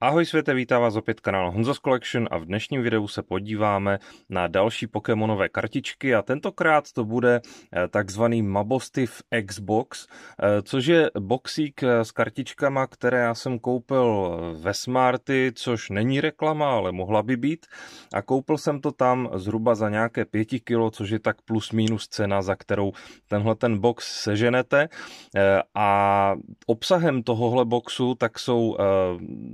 Ahoj světe, vítá vás opět kanál Honzas Collection a v dnešním videu se podíváme na další Pokémonové kartičky a tentokrát to bude eh, takzvaný Mabostiv Xbox, eh, což je boxík eh, s kartičkama, které já jsem koupil ve Smarty, což není reklama, ale mohla by být a koupil jsem to tam zhruba za nějaké 5 kilo, což je tak plus minus cena, za kterou tenhle ten box seženete a obsahem tohohle boxu tak jsou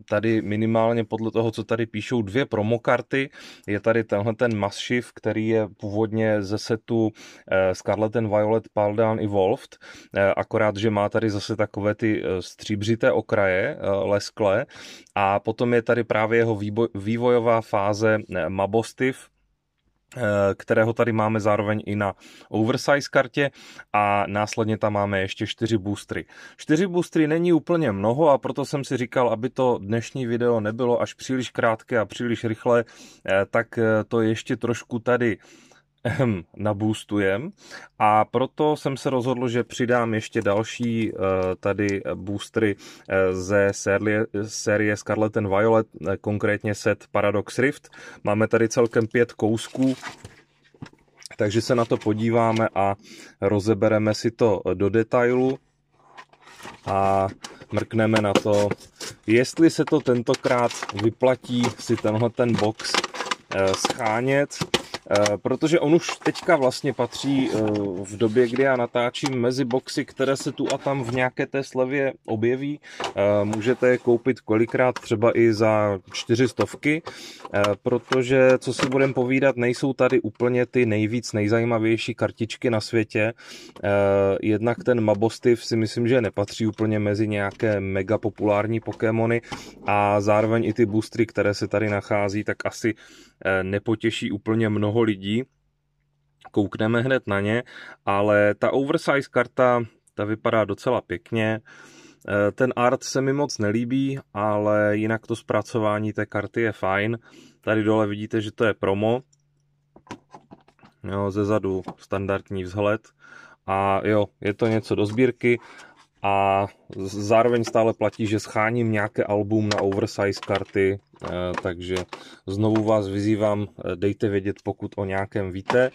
tady tady minimálně podle toho, co tady píšou, dvě promokarty. Je tady tenhle ten Massive, který je původně ze setu eh, Scarlet and Violet Paldan Evolved, eh, akorát, že má tady zase takové ty eh, stříbřité okraje, leskle, a potom je tady právě jeho vývojová fáze Mabostiv, Eh, kterého tady máme zároveň i na oversize kartě a následně tam máme ještě čtyři boostry. Čtyři boostry není úplně mnoho a proto jsem si říkal, aby to dnešní video nebylo až příliš krátké a příliš rychlé, eh, tak eh, to ještě trošku tady ehm, naboostujem a proto jsem se rozhodl, že přidám ještě další eh, tady boostry eh, ze série, série Scarlet and Violet, eh, konkrétně set Paradox Rift. Máme tady celkem pět kousků, takže se na to podíváme a rozebereme si to do detailu a mrkneme na to, jestli se to tentokrát vyplatí si tenhle ten box schánět Eh, protože on už teďka vlastně patří eh, v době, kdy já natáčím mezi boxy, které se tu a tam v nějaké té slevě objeví. Eh, můžete je koupit kolikrát třeba i za čtyři stovky, protože co si budem povídat, nejsou tady úplně ty nejvíc nejzajímavější kartičky na světě. Jednak ten Mabostiv si myslím, že nepatří úplně mezi nějaké mega populární Pokémony a zároveň i ty boostry, které se tady nachází, tak asi Eh, nepotěší úplně mnoho lidí. Koukneme hned na ně, ale ta oversize karta, ta vypadá docela pěkně. Eh, ten art se mi moc nelíbí, ale jinak to zpracování té karty je fajn. Tady dole vidíte, že to je promo. Jo, ze zadu standardní vzhled. A jo, je to něco do sbírky a zároveň stále platí, že scháním nějaké album na oversize karty, eh, takže znovu vás vyzývám, eh, dejte vědět, pokud o nějakém víte.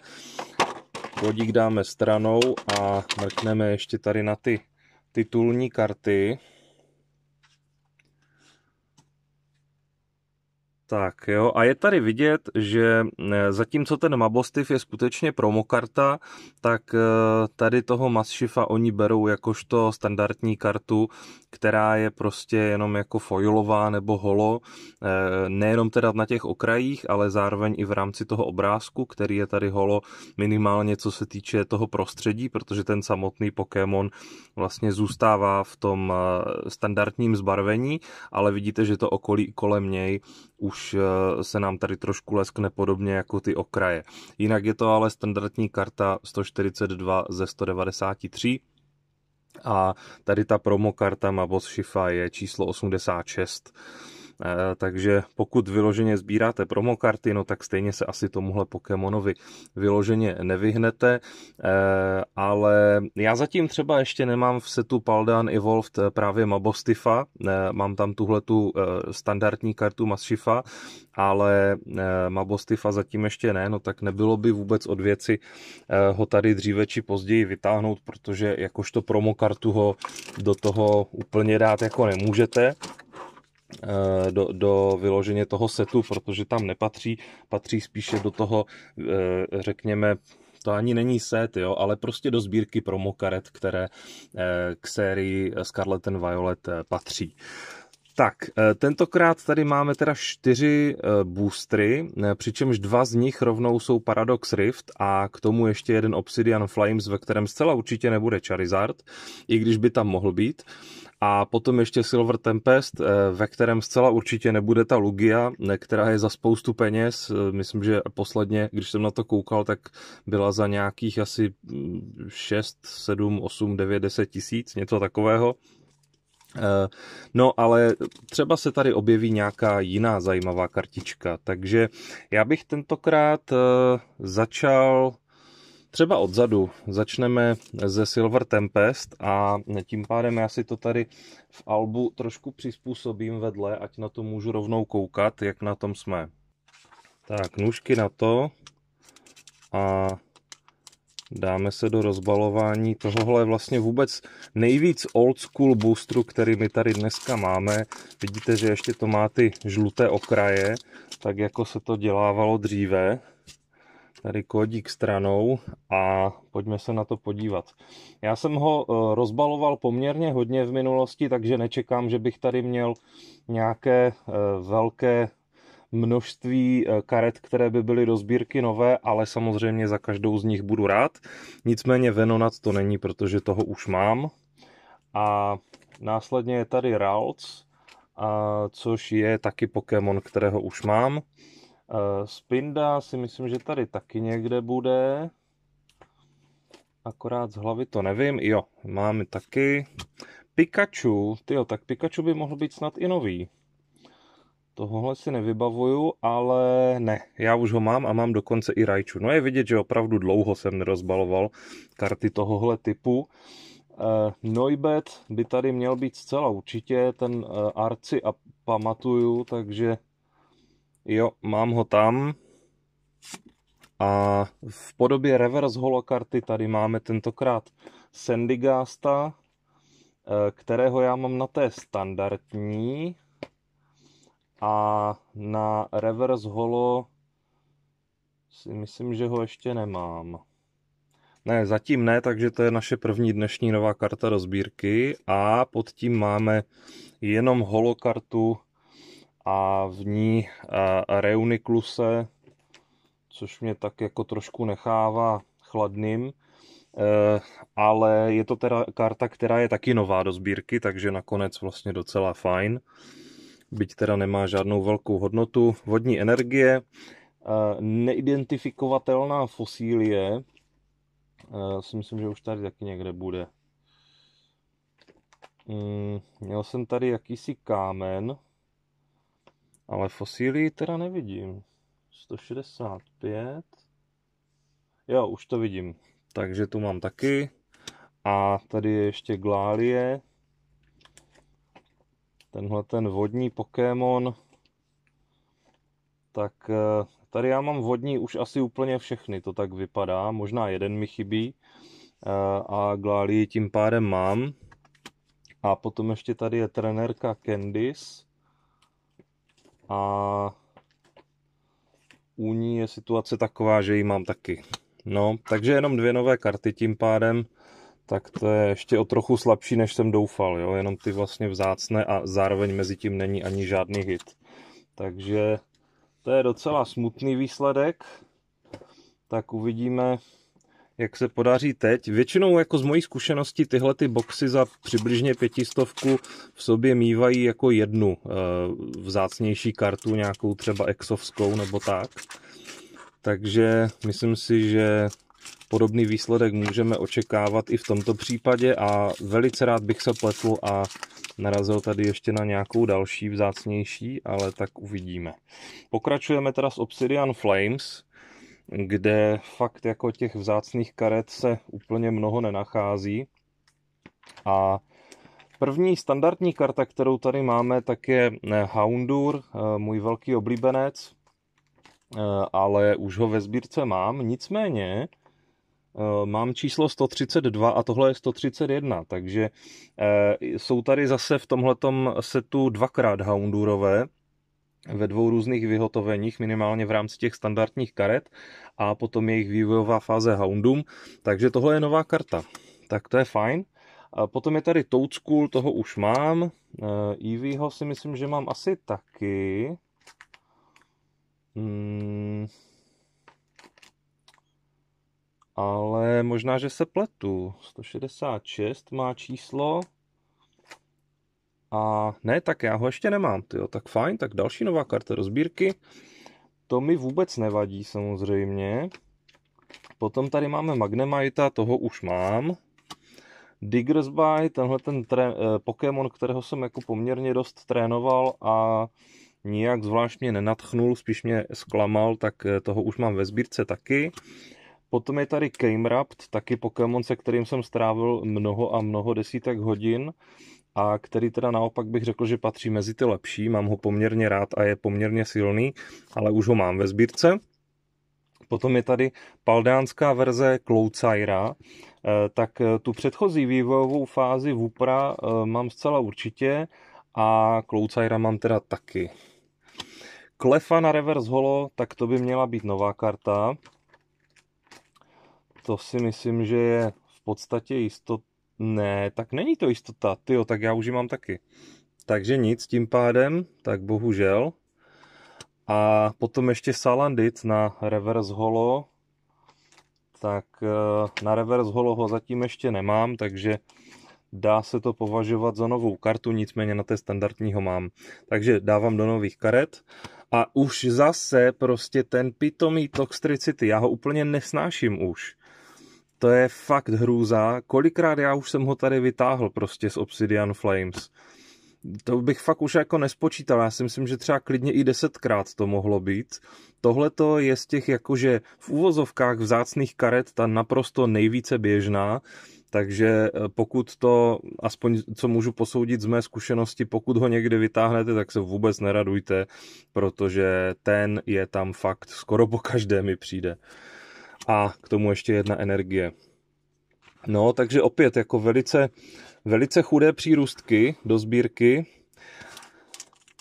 Bodík dáme stranou a mrkneme ještě tady na ty titulní karty. Tak jo, a je tady vidět, že eh, zatímco ten Mabostiv je skutečně promokarta, tak eh, tady toho Masschifa oni berou jakožto standardní kartu která je prostě jenom jako foilová nebo holo, eh, nejenom teda na těch okrajích, ale zároveň i v rámci toho obrázku, který je tady holo minimálně co se týče toho prostředí, protože ten samotný Pokémon vlastně zůstává v tom eh, standardním zbarvení, ale vidíte, že to okolí kolem něj už eh, se nám tady trošku leskne podobně jako ty okraje. Jinak je to ale standardní karta 142 ze 193, a tady ta promokarta Mabos Shifa je číslo 86. Eh, takže pokud vyloženě sbíráte promokarty, no tak stejně se asi tomuhle Pokémonovi vyloženě nevyhnete, eh, ale já zatím třeba ještě nemám v setu Paldan Evolved eh, právě Mabostifa, mám tam tuhle tu standardní kartu Masshifa, ale Mabostifa zatím ještě ne, no tak nebylo by vůbec od věci ho tady dříve či později vytáhnout, protože jakožto promokartu ho do toho úplně dát jako nemůžete, Eh, do, do vyloženě toho setu, protože tam nepatří, patří spíše do toho, eh, řekněme, to ani není set, jo, ale prostě do sbírky promokaret, které eh, k sérii Scarlet and Violet patří. Tak, tentokrát tady máme teda čtyři boostry, přičemž dva z nich rovnou jsou Paradox Rift a k tomu ještě jeden Obsidian Flames, ve kterém zcela určitě nebude Charizard, i když by tam mohl být. A potom ještě Silver Tempest, eh, ve kterém zcela určitě nebude ta Lugia, která je za spoustu peněz. Eh, myslím, že posledně, když jsem na to koukal, tak byla za nějakých asi 6, 7, 8, 9, 10 tisíc, něco takového. Eh, no, ale třeba se tady objeví nějaká jiná zajímavá kartička, takže já bych tentokrát začal třeba odzadu. Začneme ze Silver Tempest a tím pádem já si to tady v albu trošku přizpůsobím vedle, ať na to můžu rovnou koukat, jak na tom jsme. Tak, nůžky na to a dáme se do rozbalování tohohle vlastně vůbec nejvíc old school boostru, který my tady dneska máme. Vidíte, že ještě to má ty žluté okraje, tak jako se to dělávalo dříve tady kódík stranou a pojďme se na to podívat. Já jsem ho eh, rozbaloval poměrně hodně v minulosti, takže nečekám, že bych tady měl nějaké eh, velké množství eh, karet, které by byly do sbírky nové, ale samozřejmě za každou z nich budu rád. Nicméně Venonat to není, protože toho už mám. A následně je tady Ralts, což je taky Pokémon, kterého už mám. Eh, Spinda si myslím, že tady taky někde bude. Akorát z hlavy to nevím. Jo, máme taky. Pikachu, jo, tak Pikachu by mohl být snad i nový. Tohle si nevybavuju, ale ne, já už ho mám a mám dokonce i rajču. No je vidět, že opravdu dlouho jsem nerozbaloval karty tohohle typu. Uh, eh, Noibet by tady měl být zcela určitě, ten uh, Arci a pamatuju, takže Jo, mám ho tam. A v podobě reverse holokarty tady máme tentokrát Sandygasta, eh, kterého já mám na té standardní a na reverse holo si myslím, že ho ještě nemám. Ne, zatím ne, takže to je naše první dnešní nová karta do sbírky a pod tím máme jenom holokartu a v ní eh, Reunikluse, což mě tak jako trošku nechává chladným, eh, ale je to teda karta, která je taky nová do sbírky, takže nakonec vlastně docela fajn. Byť teda nemá žádnou velkou hodnotu. Vodní energie, eh, neidentifikovatelná fosílie, si myslím, že už tady taky někde bude. Hmm, měl jsem tady jakýsi kámen, ale fosílii teda nevidím. 165. Jo, už to vidím. Takže tu mám taky. A tady je ještě Glálie. Tenhle ten vodní Pokémon. Tak eh, tady já mám vodní už asi úplně všechny, to tak vypadá. Možná jeden mi chybí. Eh, a Glálie tím pádem mám. A potom ještě tady je trenérka Candice a u ní je situace taková, že ji mám taky. No, takže jenom dvě nové karty tím pádem, tak to je ještě o trochu slabší, než jsem doufal, jo, jenom ty vlastně vzácné a zároveň mezi tím není ani žádný hit. Takže to je docela smutný výsledek, tak uvidíme, jak se podaří teď. Většinou jako z mojí zkušenosti tyhle ty boxy za přibližně pětistovku v sobě mývají jako jednu eh, vzácnější kartu, nějakou třeba exovskou nebo tak. Takže myslím si, že podobný výsledek můžeme očekávat i v tomto případě a velice rád bych se pletl a narazil tady ještě na nějakou další vzácnější, ale tak uvidíme. Pokračujeme teda s Obsidian Flames, kde fakt jako těch vzácných karet se úplně mnoho nenachází. A První standardní karta, kterou tady máme, tak je eh, Houndur, eh, můj velký oblíbenec, eh, ale už ho ve sbírce mám. Nicméně mám číslo 132 a tohle je 131, takže jsou tady zase v tomhletom setu dvakrát Houndurové, ve dvou různých vyhotoveních, minimálně v rámci těch standardních karet a potom jejich vývojová fáze Houndum. Takže tohle je nová karta. Tak to je fajn. A potom je tady Toad School, toho už mám. E, Eeveeho si myslím, že mám asi taky. Hmm. Ale možná, že se pletu. 166 má číslo. A ne, tak já ho ještě nemám, tyjo, tak fajn, tak další nová karta do sbírky. To mi vůbec nevadí samozřejmě. Potom tady máme Magnemite, toho už mám. Diggersby, tenhle ten tre- eh, Pokémon, kterého jsem jako poměrně dost trénoval a nijak zvláštně nenatchnul, spíš mě zklamal, tak eh, toho už mám ve sbírce taky. Potom je tady Camerupt, taky Pokémon, se kterým jsem strávil mnoho a mnoho desítek hodin. Eh, a který teda naopak bych řekl, že patří mezi ty lepší. Mám ho poměrně rád a je poměrně silný, ale už ho mám ve sbírce. Potom je tady paldánská verze Cloudsaira, eh, tak eh, tu předchozí vývojovou fázi Vupra eh, mám zcela určitě a Cloudsaira mám teda taky. Klefa na reverse holo, tak to by měla být nová karta. To si myslím, že je v podstatě jistota ne, tak není to jistota. Ty jo, tak já už ji mám taky. Takže nic tím pádem, tak bohužel. A potom ještě Salandit na reverse holo. Tak eh, na reverse holo ho zatím ještě nemám, takže dá se to považovat za novou kartu, nicméně na té standardní ho mám. Takže dávám do nových karet a už zase prostě ten pitomý toxtricity, já ho úplně nesnáším už to je fakt hrůza. Kolikrát já už jsem ho tady vytáhl prostě z Obsidian Flames. To bych fakt už jako nespočítal. Já si myslím, že třeba klidně i desetkrát to mohlo být. Tohle to je z těch jakože v uvozovkách vzácných karet ta naprosto nejvíce běžná. Takže eh, pokud to, aspoň co můžu posoudit z mé zkušenosti, pokud ho někdy vytáhnete, tak se vůbec neradujte, protože ten je tam fakt skoro po každé mi přijde a k tomu ještě jedna energie. No, takže opět jako velice, velice chudé přírůstky do sbírky,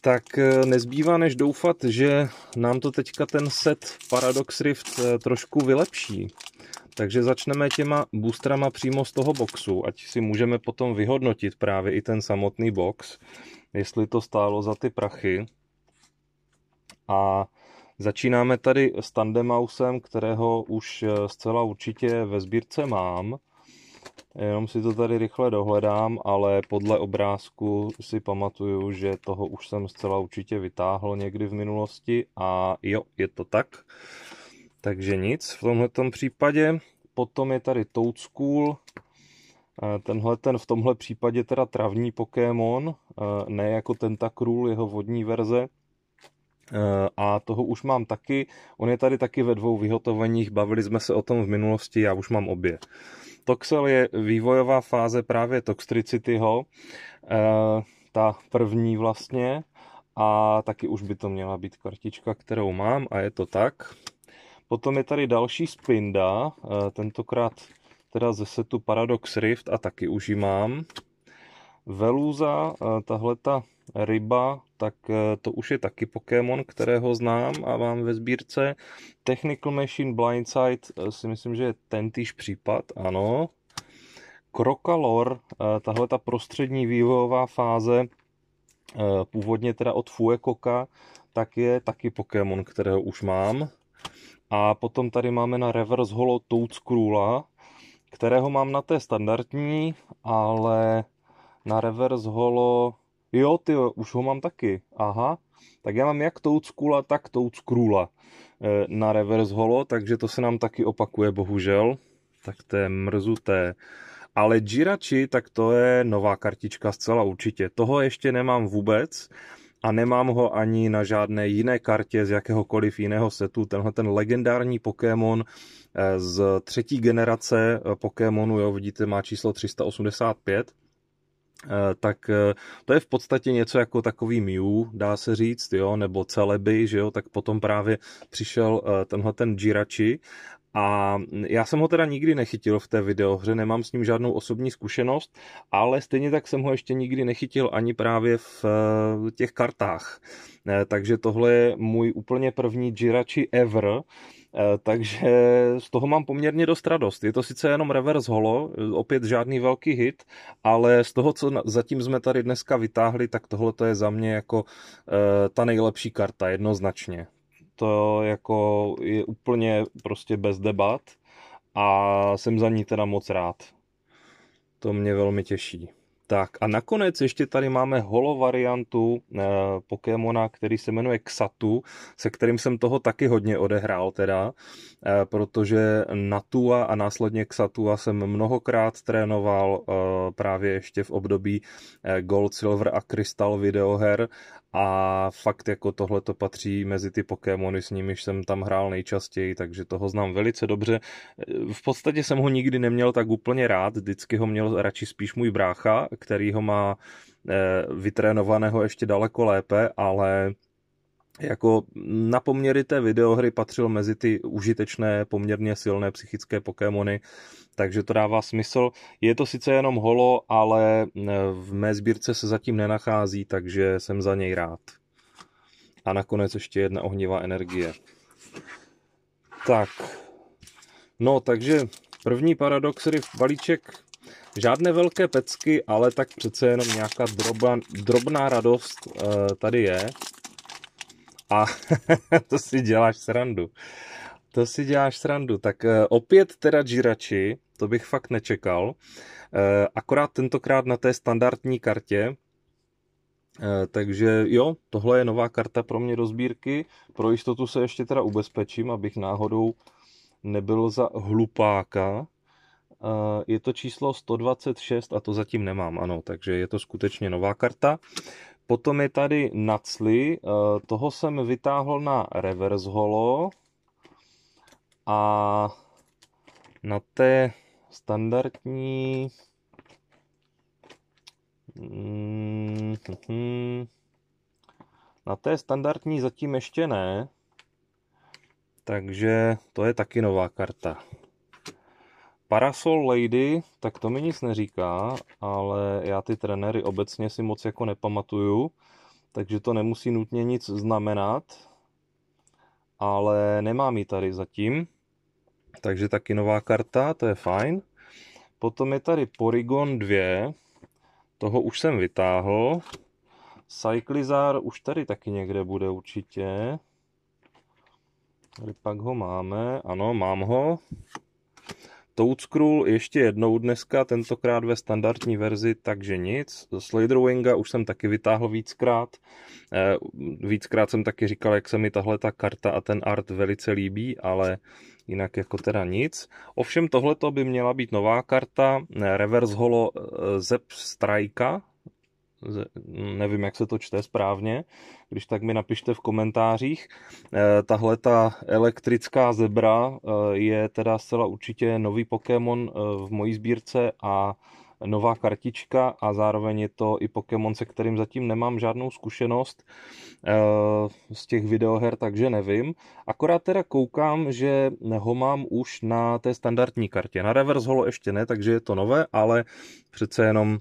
tak eh, nezbývá než doufat, že nám to teďka ten set Paradox Rift eh, trošku vylepší. Takže začneme těma boostrama přímo z toho boxu, ať si můžeme potom vyhodnotit právě i ten samotný box, jestli to stálo za ty prachy. A Začínáme tady s Tandemausem, kterého už eh, zcela určitě ve sbírce mám. Jenom si to tady rychle dohledám, ale podle obrázku si pamatuju, že toho už jsem zcela určitě vytáhl někdy v minulosti a jo, je to tak. Takže nic v tomhle případě. Potom je tady Toad School, eh, Tenhle ten v tomhle případě teda travní Pokémon, eh, ne jako Tentakrul, jeho vodní verze. Eh, a toho už mám taky. On je tady taky ve dvou vyhotoveních, bavili jsme se o tom v minulosti, já už mám obě. Toxel je vývojová fáze právě toxtricityho, eh, ta první vlastně, a taky už by to měla být kartička, kterou mám a je to tak. Potom je tady další Spinda, eh, tentokrát teda ze setu Paradox Rift a taky už ji mám. Veluza, tahle ta ryba, tak eh, to už je taky Pokémon, kterého znám a mám ve sbírce. Technical Machine Blindsight eh, si myslím, že je týž případ, ano. Krokalor, eh, tahle ta prostřední vývojová fáze, původně teda od Fuekoka, tak je taky Pokémon, kterého už mám. A potom tady máme na Reverse Holo Toadscrewla, kterého mám na té standardní, ale na Reverse Holo Jo, ty už ho mám taky. Aha. Tak já mám jak Toad Skula, tak Toad Skrula eh, na reverse holo, takže to se nám taky opakuje, bohužel. Tak to je mrzuté. Ale Jirachi, tak to je nová kartička zcela určitě. Toho ještě nemám vůbec a nemám ho ani na žádné jiné kartě z jakéhokoliv jiného setu. Tenhle ten legendární Pokémon eh, z třetí generace eh, Pokémonu, jo, vidíte, má číslo 385 Eh, tak eh, to je v podstatě něco jako takový Mew, dá se říct, jo, nebo celeby, že jo, tak potom právě přišel eh, tenhle ten Jirachi a já jsem ho teda nikdy nechytil v té videohře, nemám s ním žádnou osobní zkušenost, ale stejně tak jsem ho ještě nikdy nechytil ani právě v těch kartách. Takže tohle je můj úplně první Jirachi ever Eh, takže z toho mám poměrně dost radost. Je to sice jenom reverse holo, eh, opět žádný velký hit, ale z toho, co zatím jsme tady dneska vytáhli, tak tohle to je za mě jako eh, ta nejlepší karta, jednoznačně. To jako je úplně prostě bez debat a jsem za ní teda moc rád. To mě velmi těší. Tak a nakonec ještě tady máme holo variantu e, eh, Pokémona, který se jmenuje Xatu, se kterým jsem toho taky hodně odehrál teda, e, protože Natua a následně Xatua jsem mnohokrát trénoval e, právě ještě v období eh, Gold, Silver a Crystal videoher a fakt jako tohle to patří mezi ty Pokémony, s nimiž jsem tam hrál nejčastěji, takže toho znám velice dobře. V podstatě jsem ho nikdy neměl tak úplně rád, vždycky ho měl radši spíš můj brácha, který ho má eh, vytrénovaného ještě daleko lépe, ale jako na poměry té videohry patřil mezi ty užitečné, poměrně silné psychické Pokémony, takže to dává smysl. Je to sice jenom holo, ale eh, v mé sbírce se zatím nenachází, takže jsem za něj rád. A nakonec ještě jedna ohnivá energie. Tak, no takže první paradox v balíček Žádné velké pecky, ale tak přece jenom nějaká drobna, drobná radost eh, tady je. A to si děláš srandu. To si děláš srandu. Tak eh, opět teda Jirachi, to bych fakt nečekal. Eh, akorát tentokrát na té standardní kartě, eh, takže jo, tohle je nová karta pro mě do sbírky. Pro jistotu se ještě teda ubezpečím, abych náhodou nebyl za hlupáka. Je to číslo 126 a to zatím nemám, ano, takže je to skutečně nová karta. Potom je tady Nacli, eh, toho jsem vytáhl na reverse holo a na té standardní mm-hmm, na té standardní zatím ještě ne, takže to je taky nová karta. Parasol Lady, tak to mi nic neříká, ale já ty trenéry obecně si moc jako nepamatuju, takže to nemusí nutně nic znamenat, ale nemám ji tady zatím, takže taky nová karta, to je fajn. Potom je tady Porygon 2, toho už jsem vytáhl. Cyclizar už tady taky někde bude určitě. Tady pak ho máme, ano, mám ho. Toadscroll ještě jednou dneska, tentokrát ve standardní verzi, takže nic. Sliderwinga už jsem taky vytáhl víckrát. Eh, víckrát jsem taky říkal, jak se mi tahle ta karta a ten art velice líbí, ale jinak jako teda nic. Ovšem tohleto by měla být nová karta eh, Reverse Holo eh, Zep Strike, nevím, jak se to čte správně, když tak mi napište v komentářích. Eh, Tahle ta elektrická zebra eh, je teda zcela určitě nový Pokémon eh, v mojí sbírce a nová kartička a zároveň je to i Pokémon, se kterým zatím nemám žádnou zkušenost z těch videoher, takže nevím. Akorát teda koukám, že ho mám už na té standardní kartě. Na Reverse Holo ještě ne, takže je to nové, ale přece jenom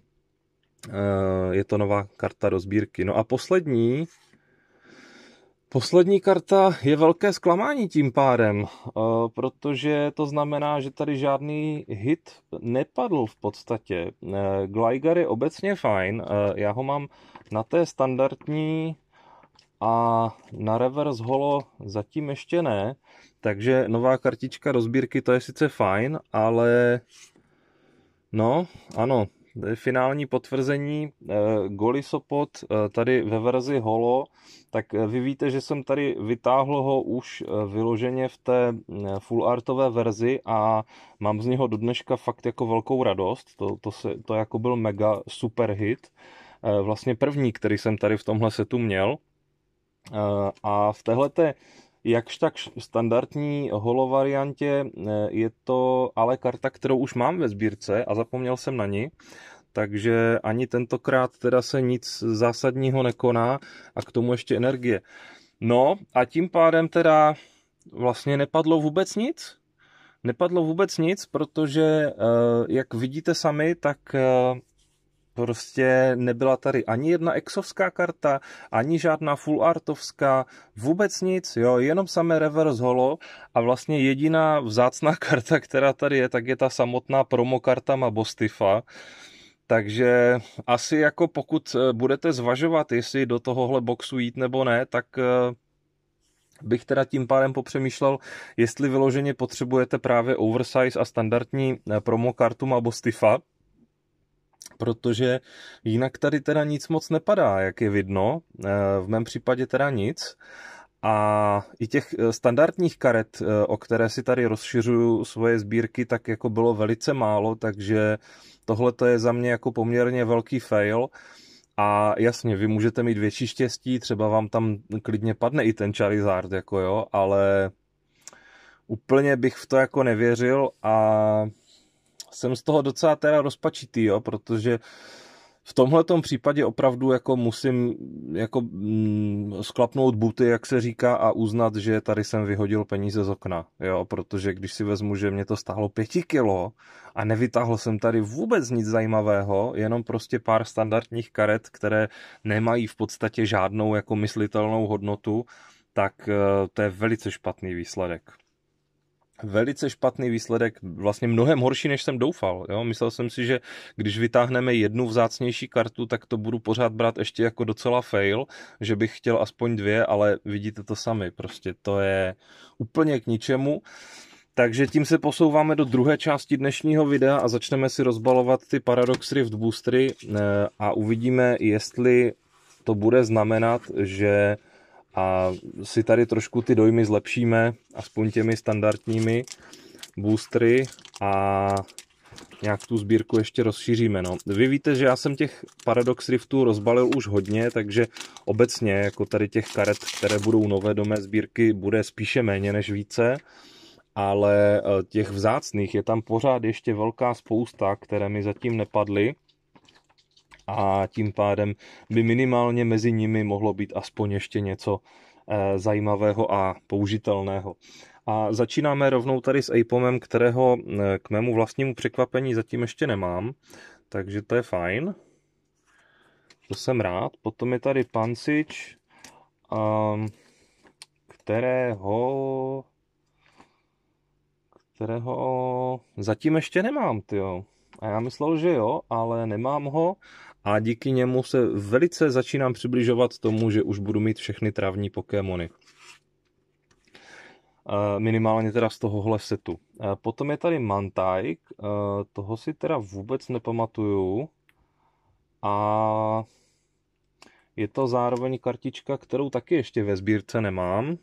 Eh, je to nová karta do sbírky. No a poslední, poslední karta je velké zklamání tím pádem, eh, protože to znamená, že tady žádný hit nepadl v podstatě. Eh, Gligar je obecně fajn, já ho mám na té standardní a na reverse holo zatím ještě ne, takže nová kartička do sbírky, to je sice fajn, ale no, ano, Eh, finální potvrzení, eh, Golisopod eh, tady ve verzi holo, tak vy víte, že jsem tady vytáhl ho už vyloženě v té full artové verzi a mám z něho do dneška fakt jako velkou radost, to, to, se, to jako byl mega super hit, vlastně první, který jsem tady v tomhle setu měl a v téhleté jakž tak standardní holo variantě eh, je to ale karta, kterou už mám ve sbírce a zapomněl jsem na ní. Takže ani tentokrát teda se nic zásadního nekoná a k tomu ještě energie. No a tím pádem teda vlastně nepadlo vůbec nic. Nepadlo vůbec nic, protože eh, jak vidíte sami, tak eh, Prostě nebyla tady ani jedna exovská karta, ani žádná full artovská, vůbec nic, jo, jenom samé reverse holo a vlastně jediná vzácná karta, která tady je, tak je ta samotná promo karta Mabostifa. Takže asi jako pokud eh, budete zvažovat, jestli do tohohle boxu jít nebo ne, tak eh, bych teda tím pádem popřemýšlel, jestli vyloženě potřebujete právě oversize a standardní eh, promo kartu Mabostifa, protože jinak tady teda nic moc nepadá, jak je vidno, eh, v mém případě teda nic. A i těch eh, standardních karet, eh, o které si tady rozšiřuju svoje sbírky, tak jako bylo velice málo, takže tohle to je za mě jako poměrně velký fail. A jasně, vy můžete mít větší štěstí, třeba vám tam klidně padne i ten Charizard, jako jo, ale úplně bych v to jako nevěřil a jsem z toho docela teda rozpačitý, jo, protože v tomhle případě opravdu jako musím jako mm, sklapnout buty, jak se říká, a uznat, že tady jsem vyhodil peníze z okna, jo, protože když si vezmu, že mě to stálo pěti kilo a nevytáhl jsem tady vůbec nic zajímavého, jenom prostě pár standardních karet, které nemají v podstatě žádnou jako myslitelnou hodnotu, tak eh, to je velice špatný výsledek velice špatný výsledek, vlastně mnohem horší, než jsem doufal. Jo? Myslel jsem si, že když vytáhneme jednu vzácnější kartu, tak to budu pořád brát ještě jako docela fail, že bych chtěl aspoň dvě, ale vidíte to sami, prostě to je úplně k ničemu. Takže tím se posouváme do druhé části dnešního videa a začneme si rozbalovat ty Paradox Rift Boostery eh, a uvidíme, jestli to bude znamenat, že a si tady trošku ty dojmy zlepšíme, aspoň těmi standardními boostry a nějak tu sbírku ještě rozšíříme. No. Vy víte, že já jsem těch Paradox Riftů rozbalil už hodně, takže obecně jako tady těch karet, které budou nové do mé sbírky, bude spíše méně než více, ale eh, těch vzácných je tam pořád ještě velká spousta, které mi zatím nepadly a tím pádem by minimálně mezi nimi mohlo být aspoň ještě něco eh, zajímavého a použitelného. A začínáme rovnou tady s APOMem, kterého eh, k mému vlastnímu překvapení zatím ještě nemám, takže to je fajn. To jsem rád. Potom je tady Pancič, ehm, kterého kterého zatím ještě nemám, tyjo. A já myslel, že jo, ale nemám ho a díky němu se velice začínám přibližovat tomu, že už budu mít všechny travní Pokémony. Minimálně teda z tohohle setu. Potom je tady Mantaik, toho si teda vůbec nepamatuju. A je to zároveň kartička, kterou taky ještě ve sbírce nemám.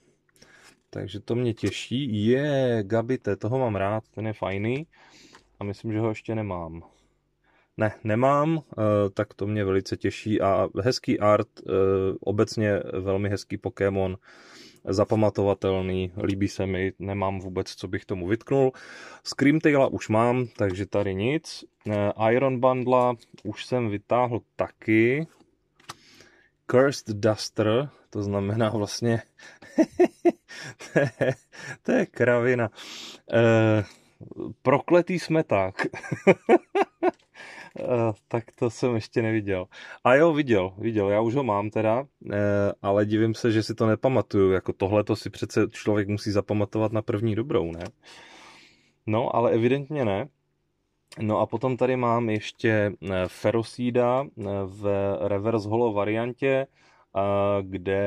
Takže to mě těší. Je Gabite, toho mám rád, ten je fajný. A myslím, že ho ještě nemám. Ne, nemám, eh, tak to mě velice těší a hezký art, eh, obecně velmi hezký Pokémon, zapamatovatelný, líbí se mi, nemám vůbec, co bych tomu vytknul. Screamtaila už mám, takže tady nic. Eh, Iron Bundla už jsem vytáhl taky. Cursed Duster, to znamená vlastně, to, je, to je kravina. prokletý smeták. Eh, tak to jsem ještě neviděl. A jo, viděl, viděl, já už ho mám teda, eh, ale divím se, že si to nepamatuju, jako tohle to si přece člověk musí zapamatovat na první dobrou, ne? No, ale evidentně ne. No a potom tady mám ještě eh, Ferosída v reverse holo variantě, kde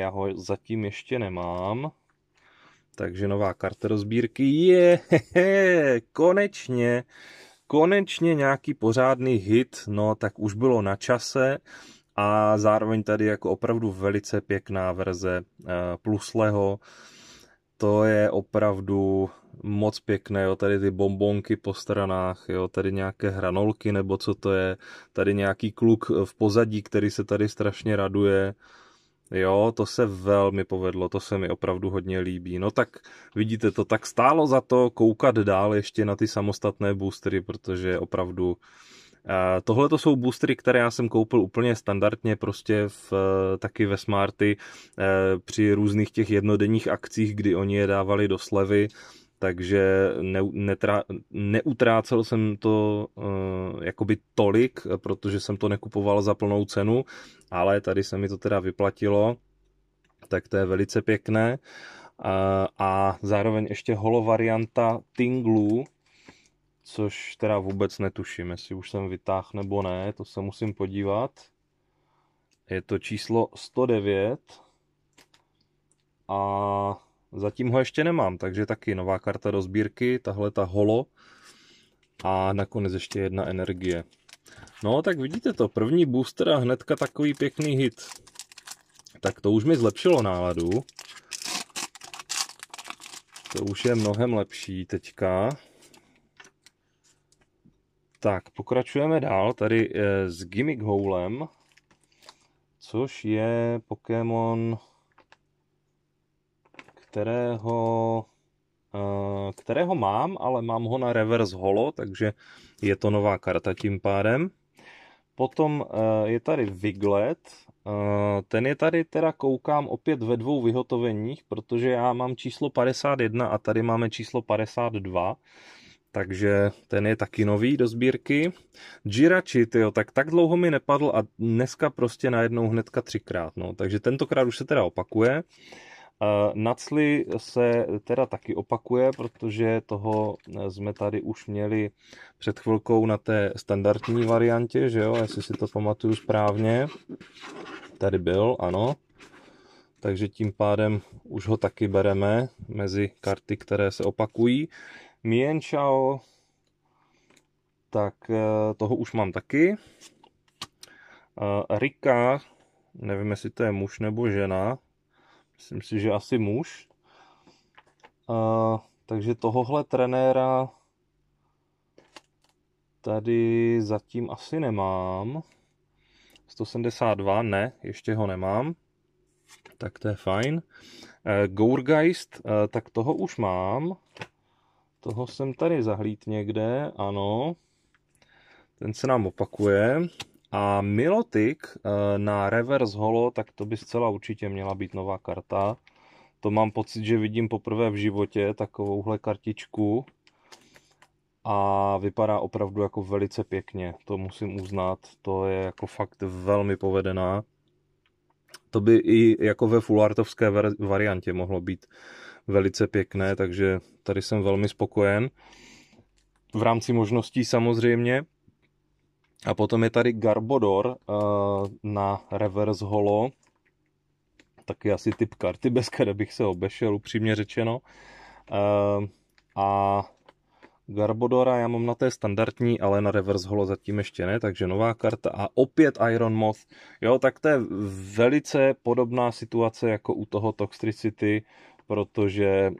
já ho zatím ještě nemám. Takže nová karta rozbírky je, hehe, konečně konečně nějaký pořádný hit, no tak už bylo na čase a zároveň tady jako opravdu velice pěkná verze eh, Plusleho. To je opravdu moc pěkné, jo, tady ty bombonky po stranách, jo, tady nějaké hranolky nebo co to je, tady nějaký kluk v pozadí, který se tady strašně raduje, Jo, to se velmi povedlo, to se mi opravdu hodně líbí. No tak vidíte to, tak stálo za to koukat dál ještě na ty samostatné boostery, protože opravdu eh, Tohle to jsou boostery, které já jsem koupil úplně standardně, prostě v, eh, taky ve Smarty eh, při různých těch jednodenních akcích, kdy oni je dávali do slevy takže ne, netra, neutrácel jsem to uh, jakoby tolik, protože jsem to nekupoval za plnou cenu, ale tady se mi to teda vyplatilo, tak to je velice pěkné. Uh, a zároveň ještě holo varianta Tinglu, což teda vůbec netuším, jestli už jsem vytáhl nebo ne, to se musím podívat. Je to číslo 109 a Zatím ho ještě nemám, takže taky nová karta do sbírky, tahle ta holo a nakonec ještě jedna energie. No tak vidíte to, první booster a hnedka takový pěkný hit. Tak to už mi zlepšilo náladu. To už je mnohem lepší teďka. Tak, pokračujeme dál tady eh, s Gimmick Houlem, což je Pokémon kterého, eh, kterého mám, ale mám ho na reverse holo, takže je to nová karta tím pádem. Potom eh, je tady Viglet, eh, ten je tady teda koukám opět ve dvou vyhotoveních, protože já mám číslo 51 a tady máme číslo 52, takže ten je taky nový do sbírky. Jirachi, tyjo, tak tak dlouho mi nepadl a dneska prostě najednou hnedka třikrát, no, takže tentokrát už se teda opakuje. Uh, Nacli se teda taky opakuje, protože toho eh, jsme tady už měli před chvilkou na té standardní variantě, že jo, jestli si to pamatuju správně. Tady byl, ano. Takže tím pádem už ho taky bereme mezi karty, které se opakují. Mien Chao, tak eh, toho už mám taky. Eh, Rika, nevím, jestli to je muž nebo žena, Myslím si, že asi muž. A, takže tohohle trenéra tady zatím asi nemám. 172 ne, ještě ho nemám. Tak to je fajn. E, Gourgeist, e, tak toho už mám. Toho jsem tady zahlít někde, ano. Ten se nám opakuje. A Milotik eh, na reverse holo, tak to by zcela určitě měla být nová karta. To mám pocit, že vidím poprvé v životě takovouhle kartičku a vypadá opravdu jako velice pěkně, to musím uznat, to je jako fakt velmi povedená. To by i jako ve fullartovské variantě mohlo být velice pěkné, takže tady jsem velmi spokojen. V rámci možností samozřejmě. A potom je tady Garbodor eh, na reverse holo. Taky asi typ karty, bez které bych se obešel, upřímně řečeno. Eh, a Garbodora já mám na té standardní, ale na reverse holo zatím ještě ne, takže nová karta a opět Iron Moth. Jo, tak to je velice podobná situace jako u toho Toxtricity, protože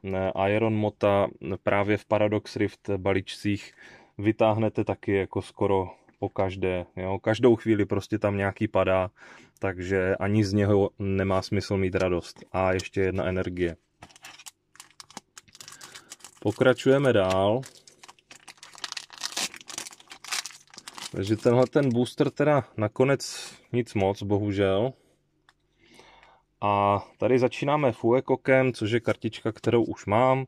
eh, Iron Mota právě v Paradox Rift balíčcích vytáhnete taky jako skoro po každé, jo, každou chvíli prostě tam nějaký padá, takže ani z něho nemá smysl mít radost. A ještě jedna energie. Pokračujeme dál. Takže tenhle ten booster teda nakonec nic moc, bohužel. A tady začínáme Fuekokem, což je kartička, kterou už mám.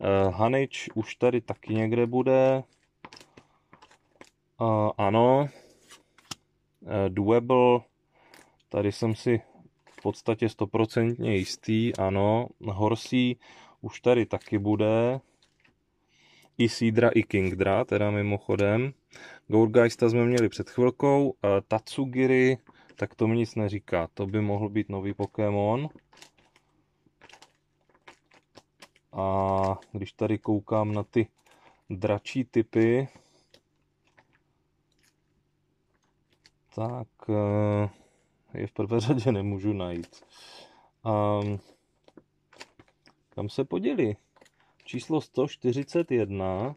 Eh, Hanič už tady taky někde bude. Uh, ano, uh, e, Doable, tady jsem si v podstatě stoprocentně jistý, ano, Horsí už tady taky bude, i Sídra, i Kingdra, teda mimochodem. Gourgeista jsme měli před chvilkou, uh, Tatsugiri, tak to mi nic neříká, to by mohl být nový Pokémon. A když tady koukám na ty dračí typy, tak eh, je v prvé řadě nemůžu najít. Um, kam se poděli? Číslo 141.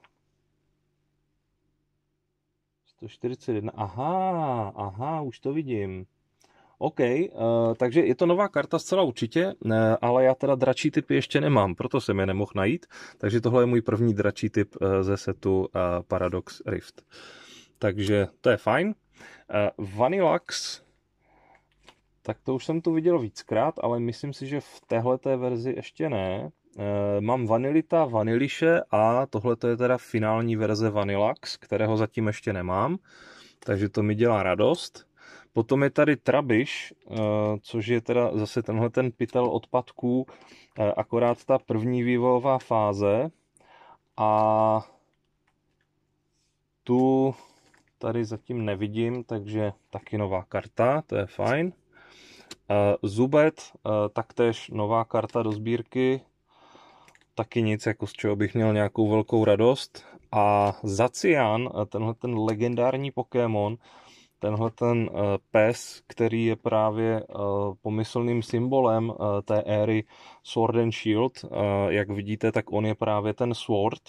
141, aha, aha, už to vidím. OK, uh, takže je to nová karta zcela určitě, ne, eh, ale já teda dračí typy ještě nemám, proto jsem je nemohl najít. Takže tohle je můj první dračí typ uh, ze setu uh, Paradox Rift. Takže to je fajn. Eh, Vanilax, tak to už jsem tu viděl víckrát, ale myslím si, že v téhleté verzi ještě ne. Eh, mám Vanilita, Vaniliše a tohle je teda finální verze Vanilax, kterého zatím ještě nemám, takže to mi dělá radost. Potom je tady Trabiš, eh, což je teda zase tenhle ten pytel odpadků, akorát ta první vývojová fáze. A tu tady zatím nevidím, takže taky nová karta, to je fajn. Eh, Zubet, eh, taktéž nová karta do sbírky, taky nic, jako z čeho bych měl nějakou velkou radost. A Zacian, eh, tenhle ten legendární Pokémon, tenhle ten pes, který je právě pomyslným symbolem té éry Sword and Shield, jak vidíte, tak on je právě ten Sword,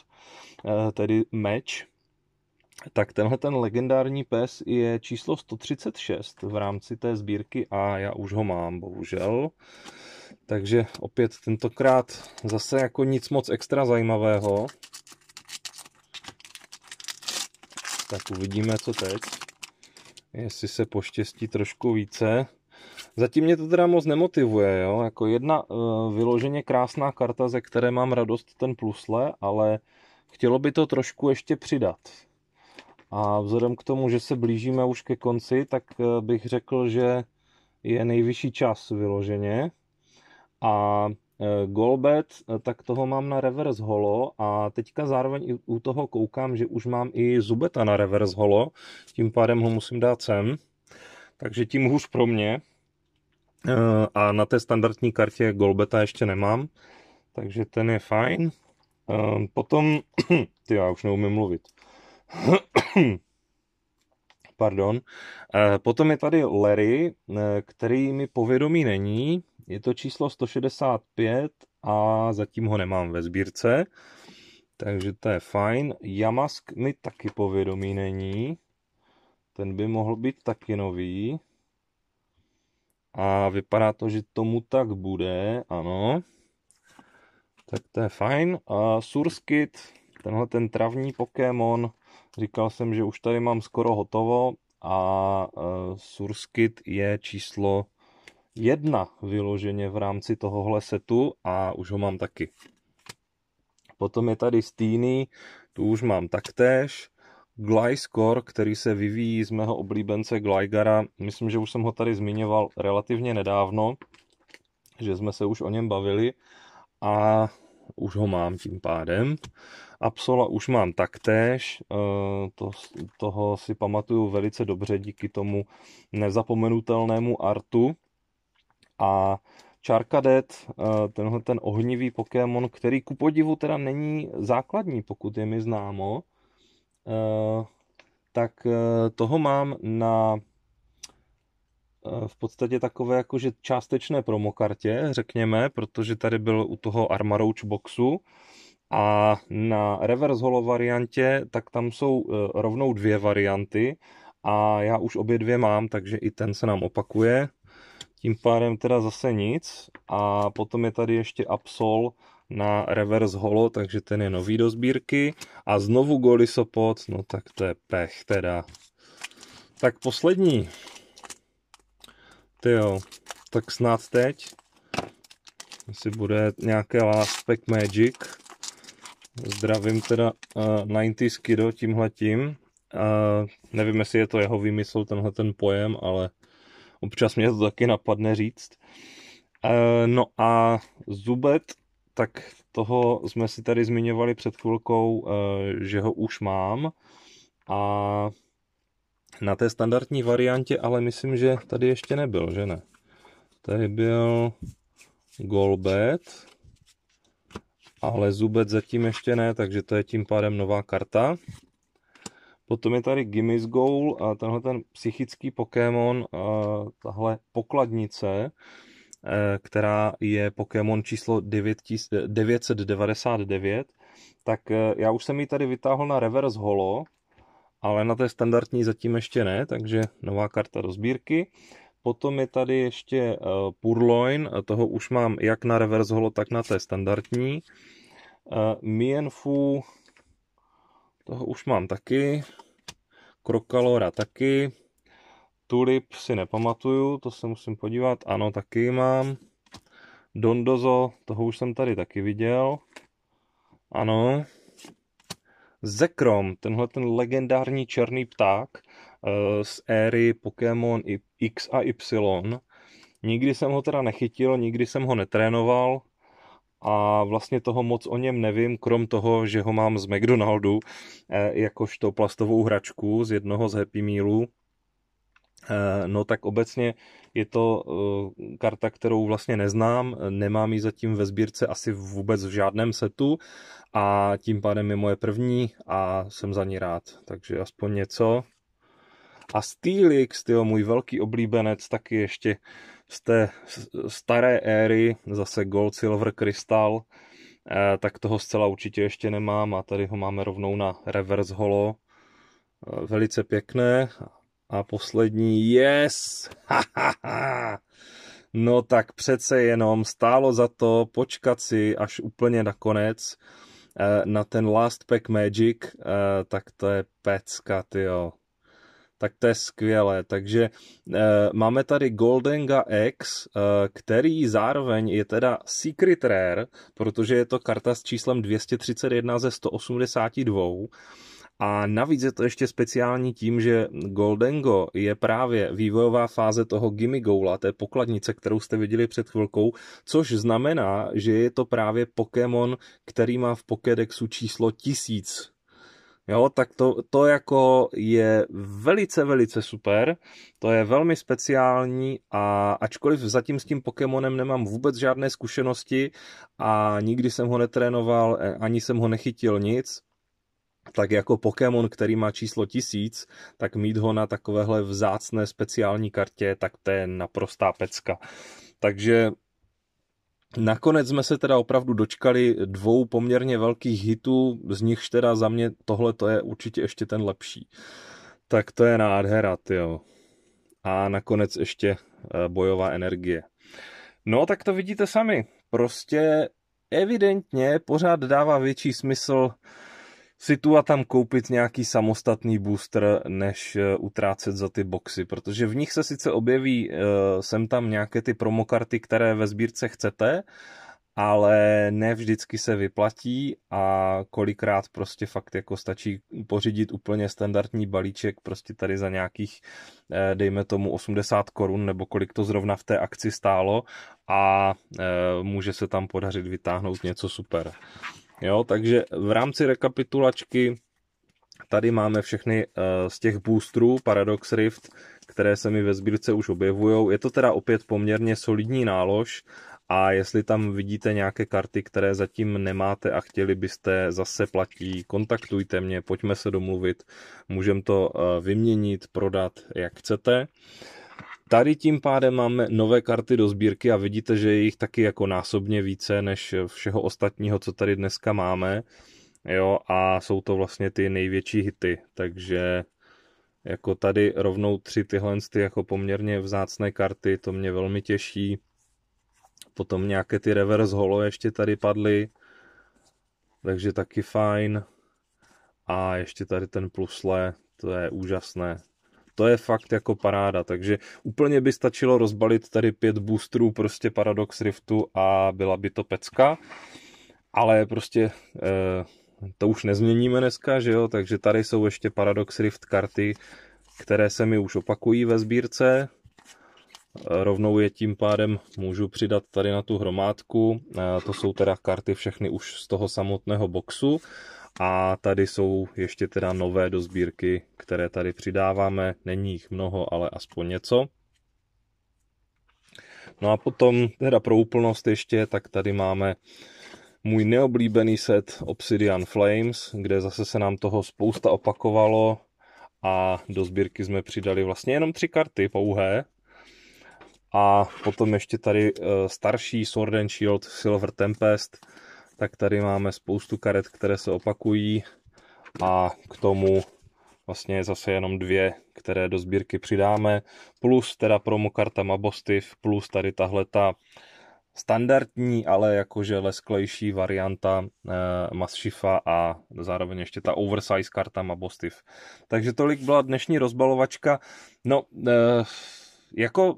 tedy meč, tak tenhle ten legendární pes je číslo 136 v rámci té sbírky a já už ho mám, bohužel. Takže opět tentokrát zase jako nic moc extra zajímavého. Tak uvidíme, co teď. Jestli se poštěstí trošku více. Zatím mě to teda moc nemotivuje, jo? jako jedna e, vyloženě krásná karta, ze které mám radost ten plusle, ale chtělo by to trošku ještě přidat. A vzhledem k tomu, že se blížíme už ke konci, tak eh, bych řekl, že je nejvyšší čas vyloženě. A eh, Golbet, eh, tak toho mám na reverse holo a teďka zároveň u toho koukám, že už mám i Zubeta na reverse holo, tím pádem ho musím dát sem, takže tím hůř pro mě. A na té standardní kartě Golbeta ještě nemám, takže ten je fajn. Potom, ty já už neumím mluvit. Pardon. Eh, potom je tady Larry, eh, který mi povědomí není. Je to číslo 165 a zatím ho nemám ve sbírce. Takže to je fajn. Yamask mi taky povědomí není. Ten by mohl být taky nový. A vypadá to, že tomu tak bude, ano. Tak to je fajn. A eh, Surskit, tenhle ten travní Pokémon, Říkal jsem, že už tady mám skoro hotovo a e, Surskit je číslo jedna vyloženě v rámci tohohle setu a už ho mám taky. Potom je tady Steeny, tu už mám taktéž. Glyscore, který se vyvíjí z mého oblíbence Glygara, myslím, že už jsem ho tady zmiňoval relativně nedávno, že jsme se už o něm bavili a už ho mám tím pádem. Absola už mám taktéž, eh, to, toho si pamatuju velice dobře díky tomu nezapomenutelnému artu. A Charkadet, eh, tenhle ten ohnivý Pokémon, který ku podivu teda není základní, pokud je mi známo, eh, tak toho mám na v podstatě takové jakože částečné promokartě, řekněme, protože tady byl u toho Armarouch boxu, a na reverse holo variantě, tak tam jsou e, rovnou dvě varianty a já už obě dvě mám, takže i ten se nám opakuje. Tím pádem teda zase nic. A potom je tady ještě Absol na reverse holo, takže ten je nový do sbírky. A znovu Golisopod, no tak to je pech teda. Tak poslední. Ty jo, tak snad teď. asi bude nějaké last pack magic. Zdravím teda uh, eh, 90s Kido tímhletím. Uh, nevím, jestli je to jeho výmysl, tenhle ten pojem, ale občas mě to taky napadne říct. Uh, no a Zubet, tak toho jsme si tady zmiňovali před chvilkou, uh, že ho už mám. A na té standardní variantě, ale myslím, že tady ještě nebyl, že ne? Tady byl Golbet, ale zubec zatím ještě ne, takže to je tím pádem nová karta. Potom je tady Gimmis Goal a tenhle ten psychický Pokémon, tahle pokladnice, e, která je Pokémon číslo 999, e, tak e, já už jsem ji tady vytáhl na reverse holo, ale na té standardní zatím ještě ne, takže nová karta do sbírky. Potom je tady ještě eh, Purloin, toho už mám jak na reverse holo, tak na té standardní. Eh, Mienfu, toho už mám taky. Krokalora taky. Tulip si nepamatuju, to se musím podívat. Ano, taky mám. Dondozo, toho už jsem tady taky viděl. Ano. Zekrom, tenhle ten legendární černý pták, Eh, z éry Pokémon X a Y. Nikdy jsem ho teda nechytil, nikdy jsem ho netrénoval a vlastně toho moc o něm nevím, krom toho, že ho mám z McDonaldu eh, jakožto plastovou hračku z jednoho z Happy Mealů. Eh, no tak obecně je to karta, kterou vlastně neznám, nemám ji zatím ve sbírce asi vůbec v žádném setu a tím pádem je moje první a jsem za ní rád, takže aspoň něco. A Steelix, tyjo, můj velký oblíbenec, taky ještě z té staré éry, zase Gold, Silver, Crystal, eh, tak toho zcela určitě ještě nemám a tady ho máme rovnou na reverse holo. Eh, velice pěkné. A poslední, yes! Ha, ha, ha. No tak přece jenom stálo za to počkat si až úplně na konec eh, na ten Last Pack Magic, tak to je pecka, tyjo tak to je skvělé. Takže e, máme tady Goldenga X, e, který zároveň je teda Secret Rare, protože je to karta s číslem 231 ze 182. A navíc je to ještě speciální tím, že Goldengo je právě vývojová fáze toho Gimme Goula, té pokladnice, kterou jste viděli před chvilkou, což znamená, že je to právě Pokémon, který má v Pokédexu číslo tisíc Jo, tak to, to jako je velice, velice super, to je velmi speciální a ačkoliv zatím s tím Pokémonem nemám vůbec žádné zkušenosti a nikdy jsem ho netrénoval, e, ani jsem ho nechytil nic, tak jako Pokémon, který má číslo tisíc, tak mít ho na takovéhle vzácné speciální kartě, tak to je naprostá pecka. Takže Nakonec jsme se teda opravdu dočkali dvou poměrně velkých hitů, z nichž teda za mě tohle to je určitě ještě ten lepší. Tak to je nádhera, jo. A nakonec ještě eh, bojová energie. No, tak to vidíte sami. Prostě evidentně pořád dává větší smysl si tu a tam koupit nějaký samostatný booster, než eh, utrácet za ty boxy, protože v nich se sice objeví eh, sem tam nějaké ty promokarty, které ve sbírce chcete, ale ne vždycky se vyplatí a kolikrát prostě fakt jako stačí pořídit úplně standardní balíček prostě tady za nějakých eh, dejme tomu 80 korun nebo kolik to zrovna v té akci stálo a může se tam podařit vytáhnout něco super. Jo, takže v rámci rekapitulačky tady máme všechny eh, z těch boostrů Paradox Rift, které se mi ve sbírce už objevují. Je to teda opět poměrně solidní nálož a jestli tam vidíte nějaké karty, které zatím nemáte a chtěli byste, zase platí, kontaktujte mě, pojďme se domluvit, můžeme to eh, vyměnit, prodat, jak chcete. Tady tím pádem máme nové karty do sbírky a vidíte, že je jich taky jako násobně více než všeho ostatního, co tady dneska máme. Jo, a jsou to vlastně ty největší hity, takže jako tady rovnou tři tyhle ty jako poměrně vzácné karty, to mě velmi těší. Potom nějaké ty reverse holo ještě tady padly, takže taky fajn. A ještě tady ten plusle, to je úžasné, to je fakt jako paráda, takže úplně by stačilo rozbalit tady pět boostrů prostě Paradox Riftu a byla by to pecka, ale prostě eh, to už nezměníme dneska, že jo, takže tady jsou ještě Paradox Rift karty, které se mi už opakují ve sbírce, rovnou je tím pádem můžu přidat tady na tu hromádku, eh, to jsou teda karty všechny už z toho samotného boxu, a tady jsou ještě teda nové do sbírky, které tady přidáváme. Není jich mnoho, ale aspoň něco. No a potom, teda pro úplnost ještě, tak tady máme můj neoblíbený set Obsidian Flames, kde zase se nám toho spousta opakovalo a do sbírky jsme přidali vlastně jenom tři karty pouhé. A potom ještě tady eh, starší Sword and Shield Silver Tempest, tak tady máme spoustu karet, které se opakují a k tomu vlastně zase jenom dvě, které do sbírky přidáme, plus teda promokarta Mabostiv, plus tady tahle ta standardní, ale jakože lesklejší varianta e, eh, Masshifa a zároveň ještě ta oversize karta Mabostiv. Takže tolik byla dnešní rozbalovačka. No, e, jako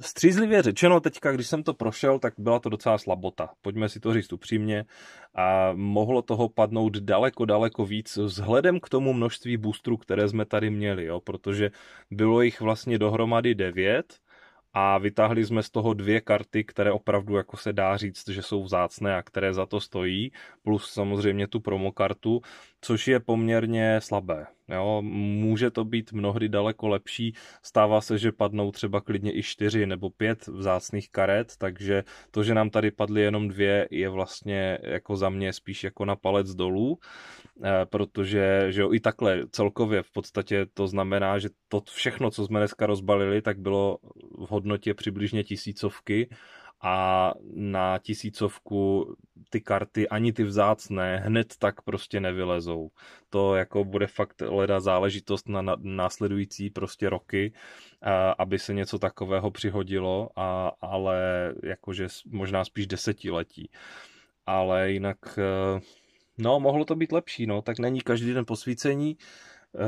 střízlivě řečeno, teďka, když jsem to prošel, tak byla to docela slabota. Pojďme si to říct upřímně. A mohlo toho padnout daleko, daleko víc vzhledem k tomu množství boostrů, které jsme tady měli, jo? protože bylo jich vlastně dohromady devět a vytáhli jsme z toho dvě karty, které opravdu jako se dá říct, že jsou vzácné a které za to stojí, plus samozřejmě tu promokartu, což je poměrně slabé. Jo, může to být mnohdy daleko lepší. Stává se, že padnou třeba klidně i čtyři nebo pět vzácných karet, takže to, že nám tady padly jenom dvě, je vlastně jako za mě spíš jako na palec dolů, eh, protože že jo, i takhle celkově v podstatě to znamená, že to všechno, co jsme dneska rozbalili, tak bylo v hodnotě přibližně tisícovky a na tisícovku ty karty, ani ty vzácné, hned tak prostě nevylezou. To jako bude fakt leda záležitost na následující prostě roky, aby se něco takového přihodilo, a, ale jakože možná spíš desetiletí. Ale jinak, e, no, mohlo to být lepší, no, tak není každý den posvícení.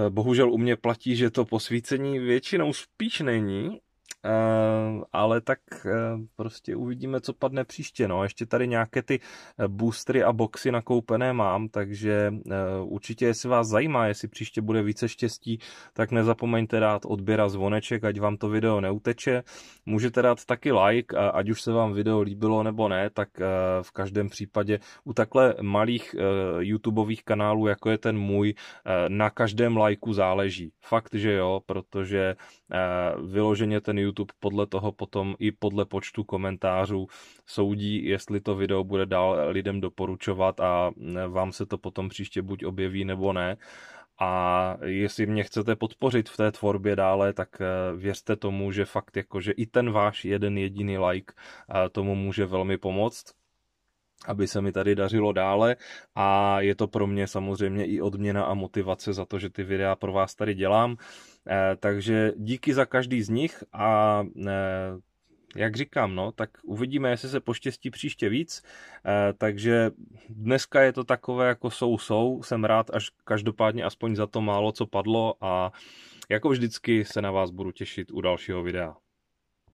E, bohužel u mě platí, že to posvícení většinou spíš není, Eh, ale tak eh, prostě uvidíme, co padne příště. No, ještě tady nějaké ty eh, boostery a boxy nakoupené mám, takže určitě, jestli vás zajímá, jestli příště bude více štěstí, tak nezapomeňte dát odběr a zvoneček, ať vám to video neuteče. Můžete dát taky like, ať už se vám video líbilo nebo ne, tak v každém případě u takhle malých YouTubeových kanálů, jako je ten můj, na každém lajku záleží. Fakt, že jo, protože vyloženě ten YouTube podle toho potom i podle počtu komentářů soudí, jestli to video bude dál lidem doporučovat a mm, vám se to potom příště buď objeví nebo ne. A jestli mě chcete podpořit v té tvorbě dále, tak eh, věřte tomu, že fakt jako, že i ten váš jeden jediný like eh, tomu může velmi pomoct aby se mi tady dařilo dále a je to pro mě samozřejmě i odměna a motivace za to, že ty videa pro vás tady dělám. Eh, takže díky za každý z nich a eh, jak říkám, no, tak uvidíme, jestli se poštěstí příště víc. E, takže dneska je to takové jako sou sou. Jsem rád až každopádně aspoň za to málo, co padlo a jako vždycky se na vás budu těšit u dalšího videa.